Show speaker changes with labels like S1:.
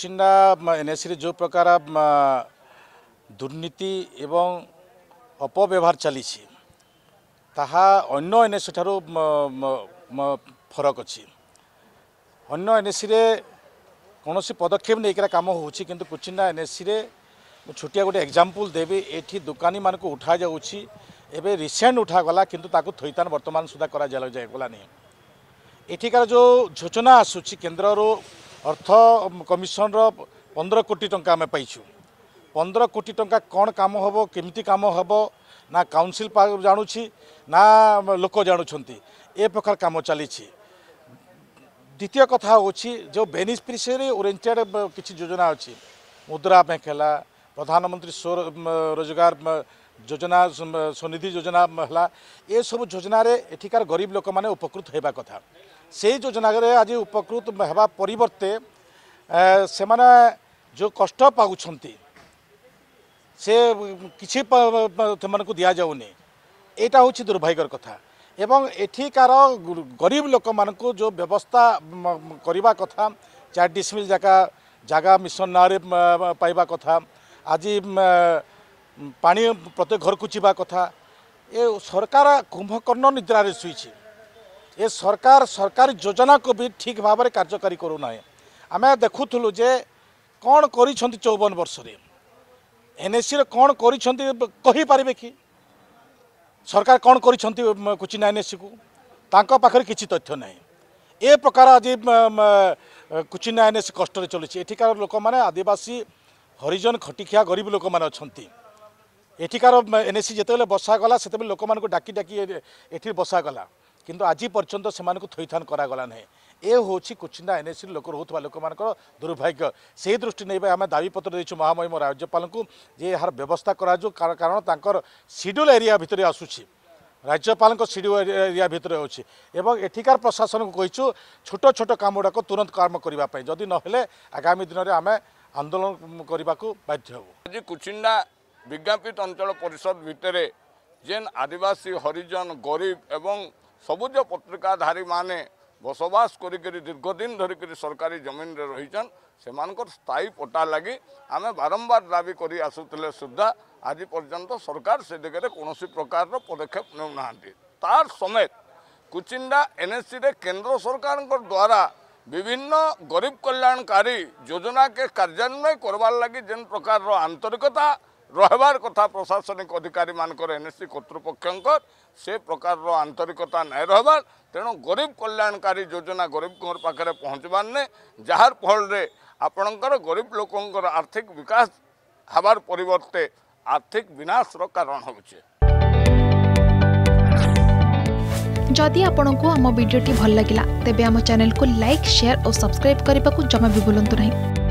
S1: ছিন্না এনএসিরে যে প্রকার দুর্নীতি এবং অপব্যবহার চালিছি তাহা অন্য এনএসি ঠার ফরক অন্য এনএসিরে কোণী পদক্ষেপ নিয়ে নেইকি কাম হচ্ছে কিন্তু কুচিন্না এনএসিরে ছোটিয়া গোটে এক্সাম্পল দেবি এটি দোকানী মানুষ উঠা যাচ্ছি এবে রিসেন্ট উঠাগলা কিন্তু তাকে থইতান বর্তমান সুদ্ধা করা যায় যাইগলানি এঠিকার যে যোজনা আসুচি কেন্দ্রর অর্থ কমিশনর পনেরো কোটি টাকা আমি পাইছু পনেরো কোটি টাকা কম কাম হব কমিটি কাম হব না কাউন্সিল জাণুছি না লোক জাণুচ্ছেন এ প্রকার কাম চালিছি দ্বিতীয় কথা হচ্ছে যে বেনিফিসিয়ারি ওরিয়েন্টেড কিছু যোজনা অছি মুদ্রা ব্যাঙ্ক হল প্রধানমন্ত্রী রোজগার যোজনা স্বনিধি যোজনা হল এসব যোজনার এঠিকার গরিব লোক মানে উপকৃত হওয়ার কথা সেই যোজনারে আজ উপকৃত হওয়া পরিবর্তে সে যে কষ্ট পাচ্ছেন সে কিছু সে দিয়া যাওনি এটা হচ্ছে দুর্ভাগ্যর কথা এবং এঠিকার গরিব লোক মানুষ যে ব্যবস্থা করা কথা চার ডিসমিল জায়গা জায়গা মিশন না পাইবা কথা আজ পা প্রত্যেক ঘরক যা কথা এ সরকার কুম্ভকর্ণ নিদ্রারে শুয়েছে ଏ ସରକାର ସରକାରୀ ଯୋଜନାକୁ ବି ଠିକ୍ ଭାବରେ କାର୍ଯ୍ୟକାରୀ କରୁନାହିଁ ଆମେ ଦେଖୁଥିଲୁ ଯେ କ'ଣ କରିଛନ୍ତି ଚଉବନ ବର୍ଷରେ ଏନ୍ଏସିରେ କ'ଣ କରିଛନ୍ତି କହିପାରିବେ କି ସରକାର କ'ଣ କରିଛନ୍ତି କୁଚିନା ଏନ୍ଏସିକୁ ତାଙ୍କ ପାଖରେ କିଛି ତଥ୍ୟ ନାହିଁ ଏ ପ୍ରକାର ଆଜି କୁଚିନା ଏନ୍ଏସି କଷ୍ଟରେ ଚଳୁଛି ଏଠିକାର ଲୋକମାନେ ଆଦିବାସୀ ହରିଜନ ଖଟିଖିଆ ଗରିବ ଲୋକମାନେ ଅଛନ୍ତି ଏଠିକାର ଏନ୍ଏସି ଯେତେବେଳେ ବସାଗଲା ସେତେବେଳେ ଲୋକମାନଙ୍କୁ ଡାକି ଡାକି ଏଠି ବସାଗଲା কিন্তু আজি পর্যন্ত সে থইথান করা গলা নহে এ হচ্ছে কুচিন্দা এনএসি লোক রুথা লোক দুর্ভাগ্য সেই দৃষ্টি নিয়ে আমি দাবিপত্র দিয়েছি মহামহিম রাজ্যপাল যে এর ব্যবস্থা করা কারণ তাঁর সিডুল এরিয়া ভিতরে আসুছি রাজ্যপাল সিডিউল এরিয়া ভিতরে হচ্ছে এবং এঠিকার প্রশাসন কইছু ছোট ছোট কাম গুড়া তুরন্ত কর্ম করা যদি নহলে আগামী দিনে আমি আন্দোলন করা বাধ্য হব
S2: আজ কুচিন্ডা বিজ্ঞাপিত অঞ্চল পরিষদ ভিতরে যেন আদিবাসী হরিজন গরিব এবং ସବୁଜ ପତ୍ରିକାଧାରୀମାନେ বসবাস করিকি দীর্ঘদিন ধরিকি সরকারি জমিনে রয়েছেন সেমানকর স্থায়ী পটা লাগি আমি বারম্বার দাবি করে আসুলে সুদ্ধা আজ পর্যন্ত সরকার সে দিগরে কোণী প্রকার পদক্ষেপ নেউ না তার সমেত কুচিন্ডা এনএসসিরে কেন্দ্র সরকার দ্বারা বিভিন্ন গরিব কল্যাণকারী যোজনাকে কার্যান্বয় করবার লাগি যে প্রকার আন্তরিকতা রহবার কথা প্রশাসনিক অধিকারী মানকর এনএসি কর্তৃপক্ষঙ্কর সে প্রকার আন্তরিকতা নাই রহবার তেণু গরিব কল্যাণকারী যোজনা গরিব পাখে পৌঁছবার নে যার ফলরে আপনার গরিব লোকর আর্থিক বিকাশ হবার পরিবর্তে আর্থিক বিনাশর কারণ হচ্ছে
S1: যদি আপনার আম ভিডিওটি ভাল লাগিলা তেবে আমার চ্যানেলকে লাইক সেয়ার ও সবসক্রাইব করা জমা বি ভুলতু না